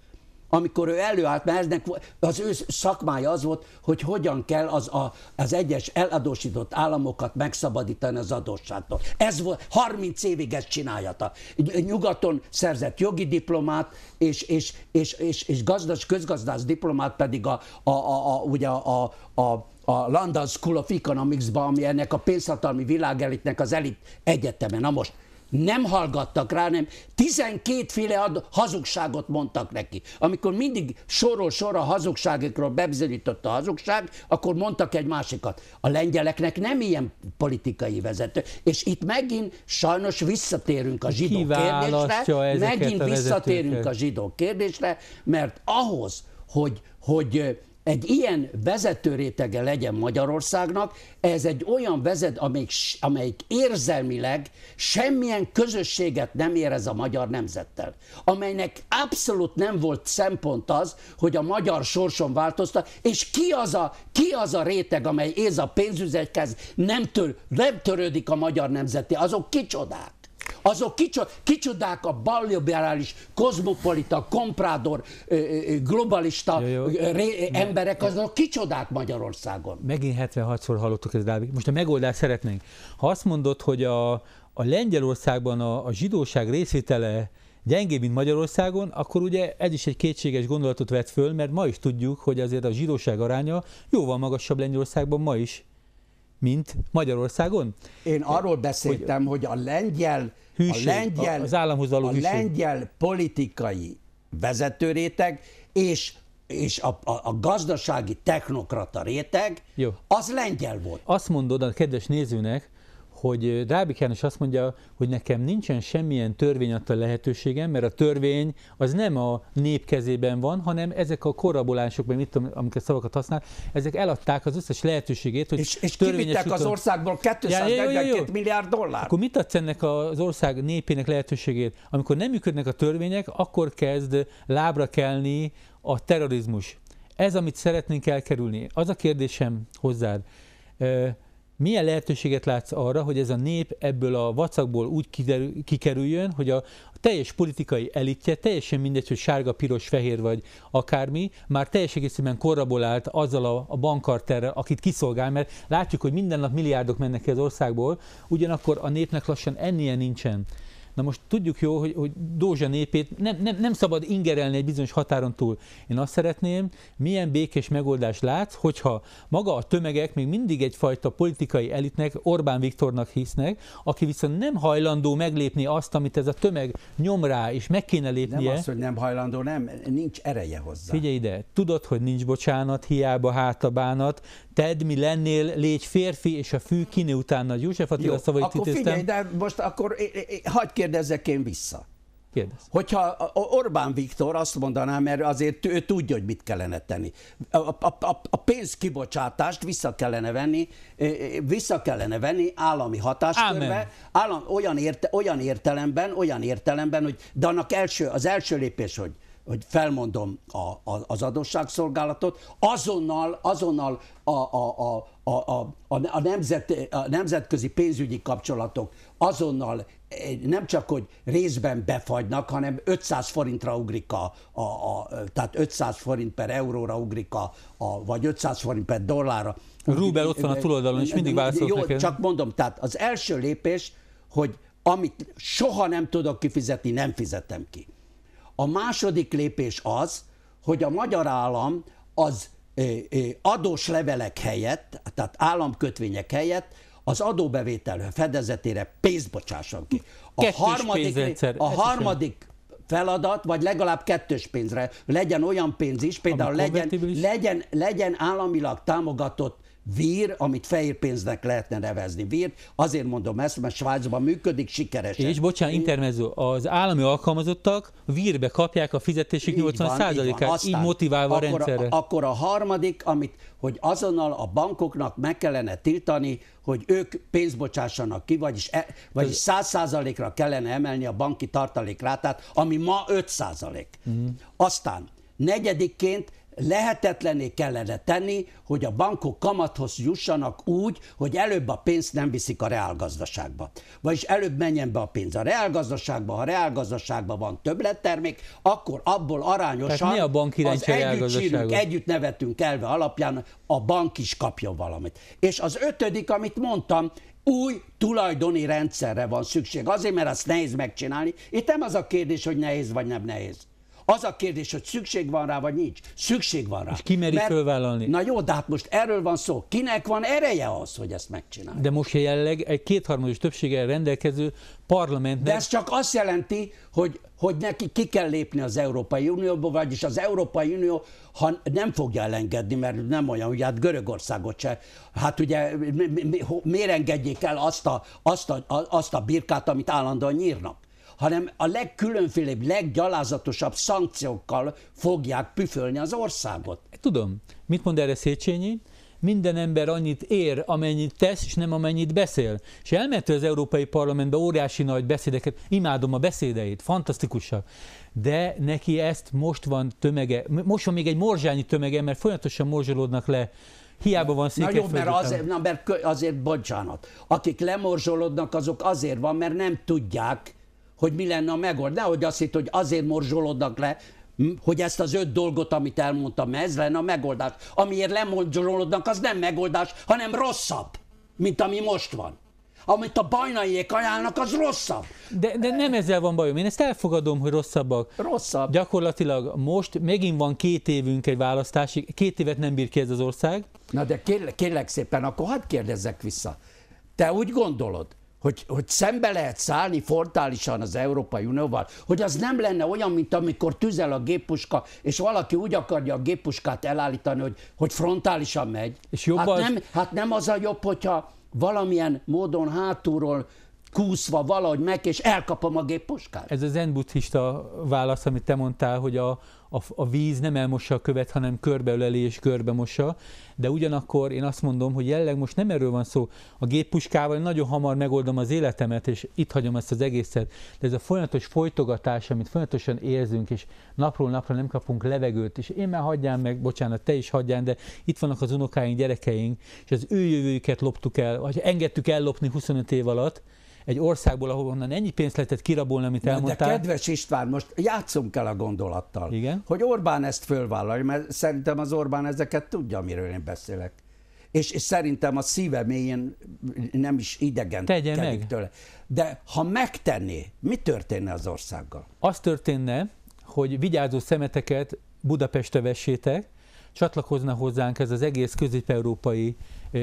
amikor ő előállt, mert eznek az ő szakmája az volt, hogy hogyan kell az, a, az egyes eladósított államokat megszabadítani az adósságtól. Ez volt, 30 évig ezt csinálta. Nyugaton szerzett jogi diplomát, és, és, és, és, és gazdas, közgazdász diplomát pedig a, a, a, a, ugye a, a, a a London School of Economics-ban, ami ennek a pénzhatalmi világelitnek az elit egyeteme. Na most, nem hallgattak rá, hanem 12 féle hazugságot mondtak neki. Amikor mindig sorról sorra hazugságokról bebizonyított a hazugság, akkor mondtak egy másikat. A lengyeleknek nem ilyen politikai vezető. És itt megint sajnos visszatérünk a zsidó kérdésre, megint a visszatérünk a zsidó kérdésre, mert ahhoz, hogy, hogy egy ilyen vezető rétege legyen Magyarországnak, ez egy olyan vezet, amelyik, amelyik érzelmileg semmilyen közösséget nem érez a magyar nemzettel, amelynek abszolút nem volt szempont az, hogy a magyar sorson változtat, és ki az a, ki az a réteg, amely éz a pénzüzekhez, nem, tör, nem törődik a magyar nemzeti, azok kicsodák. Azok kicsod, kicsodák a balliberális, kozmopolita, komprádor, globalista jó, jó. Ré, emberek, azok kicsodák Magyarországon. Megint 76-szor hallottuk ezt, Dávid. Most a megoldást szeretnénk. Ha azt mondod, hogy a, a Lengyelországban a, a zsidóság részvétele gyengébb, mint Magyarországon, akkor ugye ez is egy kétséges gondolatot vet föl, mert ma is tudjuk, hogy azért a zsidóság aránya jóval magasabb Lengyelországban ma is, mint Magyarországon? Én arról beszéltem, hogy, hogy a lengyel, hűség, a lengyel, az államhoz való a hűség. lengyel politikai vezetőréteg és és a, a, a gazdasági technokrata réteg, Jó. az lengyel volt. Azt mondod a kedves nézőnek, hogy Rábik János azt mondja, hogy nekem nincsen semmilyen törvény adta lehetőségem, mert a törvény az nem a nép kezében van, hanem ezek a korabolások, meg mit tudom, amiket szavakat használ, ezek eladták az összes lehetőségét, hogy És, és kivittek úton... az országból 242 ja, milliárd dollár. Akkor mit adsz ennek az ország népének lehetőségét? Amikor nem működnek a törvények, akkor kezd lábra kelni a terrorizmus. Ez, amit szeretnénk elkerülni. Az a kérdésem hozzád milyen lehetőséget látsz arra, hogy ez a nép ebből a vacakból úgy kikerüljön, hogy a teljes politikai elitje, teljesen mindegy, hogy sárga, piros, fehér vagy akármi, már teljes egészében állt azzal a, a akit kiszolgál, mert látjuk, hogy minden nap milliárdok mennek ki az országból, ugyanakkor a népnek lassan ennie nincsen. Na most tudjuk jó, hogy, hogy Dózsa népét nem, nem, nem szabad ingerelni egy bizonyos határon túl. Én azt szeretném, milyen békés megoldás látsz, hogyha maga a tömegek még mindig egyfajta politikai elitnek, Orbán Viktornak hisznek, aki viszont nem hajlandó meglépni azt, amit ez a tömeg nyom rá, és meg kéne lépnie. Nem az, hogy nem hajlandó, nem, nincs ereje hozzá. Figyelj ide, tudod, hogy nincs bocsánat, hiába hátabánat, Ted, mi lennél, légy férfi, és a fű kiné utána. József Attila Jó, szavait akkor idéztem. figyelj, de most akkor hagyd kérdezzek én vissza. Kérdez. Hogyha Orbán Viktor azt mondaná, mert azért ő tudja, hogy mit kellene tenni. A, a, a, a pénzkibocsátást vissza kellene venni, vissza kellene venni állami hatáskörbe, állam, olyan, érte, olyan értelemben, olyan értelemben, hogy de annak első, az első lépés, hogy hogy felmondom a, a, az adósságszolgálatot, azonnal, azonnal a, a, a, a, a, a, nemzet, a nemzetközi pénzügyi kapcsolatok azonnal eh, nem csak, hogy részben befagynak, hanem 500 forintra ugrik a, a, a tehát 500 forint per euróra ugrik a, a vagy 500 forint per dollárra. Rubel ott van a túloldalon, és mindig válaszol Jó, neked. csak mondom, tehát az első lépés, hogy amit soha nem tudok kifizetni, nem fizetem ki. A második lépés az, hogy a magyar állam az adós levelek helyett, tehát államkötvények helyett az adóbevétel fedezetére pénzt bocsásson ki. A Kettős harmadik, a harmadik feladat, vagy legalább kettős pénzre legyen olyan pénz is, például legyen, legyen, legyen államilag támogatott vér, amit fehér pénznek lehetne nevezni. Vér, azért mondom ezt, mert Svájcban működik sikeresen. És bocsánat, intermezzo, az állami alkalmazottak vírbe kapják a fizetésük 80%-át, így, így, így motiválva akkor, a rendszerre. A, akkor a harmadik, amit, hogy azonnal a bankoknak meg kellene tiltani, hogy ők pénzbocsássanak ki, vagyis, e, vagyis 100%-ra kellene emelni a banki tartalékrátát, ami ma 5%. Mm. Aztán negyedikként lehetetlené kellene tenni, hogy a bankok kamathoz jussanak úgy, hogy előbb a pénzt nem viszik a reálgazdaságba. Vagyis előbb menjen be a pénz a reálgazdaságba, ha a reálgazdaságban van többlettermék, akkor abból arányosan Tehát mi a bank az együtt sírunk, együtt nevetünk elve alapján a bank is kapja valamit. És az ötödik, amit mondtam, új tulajdoni rendszerre van szükség. Azért, mert azt nehéz megcsinálni. Itt nem az a kérdés, hogy nehéz vagy nem nehéz. Az a kérdés, hogy szükség van rá, vagy nincs. Szükség van rá. És ki meri Mert, fölvállalni? Na jó, de hát most erről van szó. Kinek van ereje az, hogy ezt megcsinálja? De most jelenleg egy kétharmados többséggel rendelkező parlamentnek... De ez csak azt jelenti, hogy, hogy neki ki kell lépni az Európai Unióból, vagyis az Európai Unió ha nem fogja elengedni, mert nem olyan, ugye hát Görögországot se. Hát ugye mi, mi, mi, miért engedjék el azt a, azt, a, azt a birkát, amit állandóan nyírnak? hanem a legkülönfélebb, leggyalázatosabb szankciókkal fogják püfölni az országot. Tudom. Mit mond erre Széchenyi? minden ember annyit ér, amennyit tesz, és nem amennyit beszél. És elmentő az Európai Parlamentbe óriási nagy beszédeket, imádom a beszédeit, fantasztikusak. De neki ezt most van tömege, most van még egy morzsányi tömege, mert folyamatosan morzsolódnak le Hiába van székely. Na jó, mert azért, na, mert azért bocsánat. Akik lemorzsolódnak, azok azért van, mert nem tudják, hogy mi lenne a megold. Nehogy azt hitt, hogy azért morzsolodnak le, hogy ezt az öt dolgot, amit elmondtam, ez lenne a megoldás. Amiért lemorzsolodnak, az nem megoldás, hanem rosszabb, mint ami most van amit a bajnaiék ajánlnak, az rosszabb. De, de nem ezzel van bajom. Én ezt elfogadom, hogy rosszabbak. Rosszabb. Gyakorlatilag most megint van két évünk egy választásig. Két évet nem bír ki ez az ország. Na de kérlek, kérlek szépen, akkor hadd kérdezzek vissza. Te úgy gondolod, hogy, hogy szembe lehet szállni frontálisan az Európai Unióval, hogy az nem lenne olyan, mint amikor tüzel a géppuska, és valaki úgy akarja a géppuskát elállítani, hogy, hogy frontálisan megy. És jobb hát, az... nem, hát nem az a jobb, hogyha valamilyen módon hátulról kúszva valahogy meg, és elkapom a géppuskát. Ez az zen válasz, amit te mondtál, hogy a, a, a víz nem elmossa a követ, hanem körbeöleli és körbemossa, de ugyanakkor én azt mondom, hogy jelleg most nem erről van szó. A géppuskával nagyon hamar megoldom az életemet, és itt hagyom ezt az egészet. De ez a folyamatos folytogatás, amit folyamatosan érzünk, és napról napra nem kapunk levegőt, és én már hagyjám meg, bocsánat, te is hagyján, de itt vannak az unokáink, gyerekeink, és az ő jövőjüket loptuk el, vagy engedtük ellopni 25 év alatt, egy országból, ahonnan ennyi pénzt lehetett kirabolni, amit Na, elmondtál. De kedves István, most játszunk el a gondolattal, Igen? hogy Orbán ezt fölvállalja, mert szerintem az Orbán ezeket tudja, amiről én beszélek. És, és szerintem a szíve mélyén nem is idegen Tegye meg. tőle. De ha megtenné, mi történne az országgal? Az történne, hogy vigyázó szemeteket Budapestre vessétek, csatlakozna hozzánk ez az egész közép-európai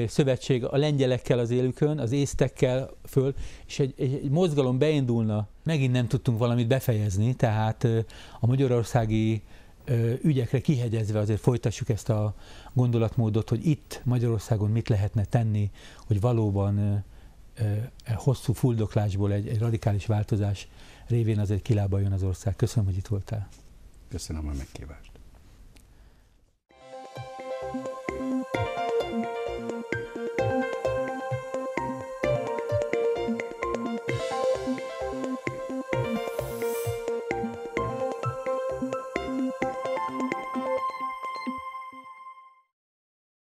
szövetség a lengyelekkel az élükön, az észtekkel föl, és egy, egy, egy mozgalom beindulna. Megint nem tudtunk valamit befejezni, tehát a magyarországi ügyekre kihegyezve azért folytassuk ezt a gondolatmódot, hogy itt Magyarországon mit lehetne tenni, hogy valóban e hosszú fuldoklásból egy, egy radikális változás révén azért kilábaljon az ország. Köszönöm, hogy itt voltál. Köszönöm a megkívást.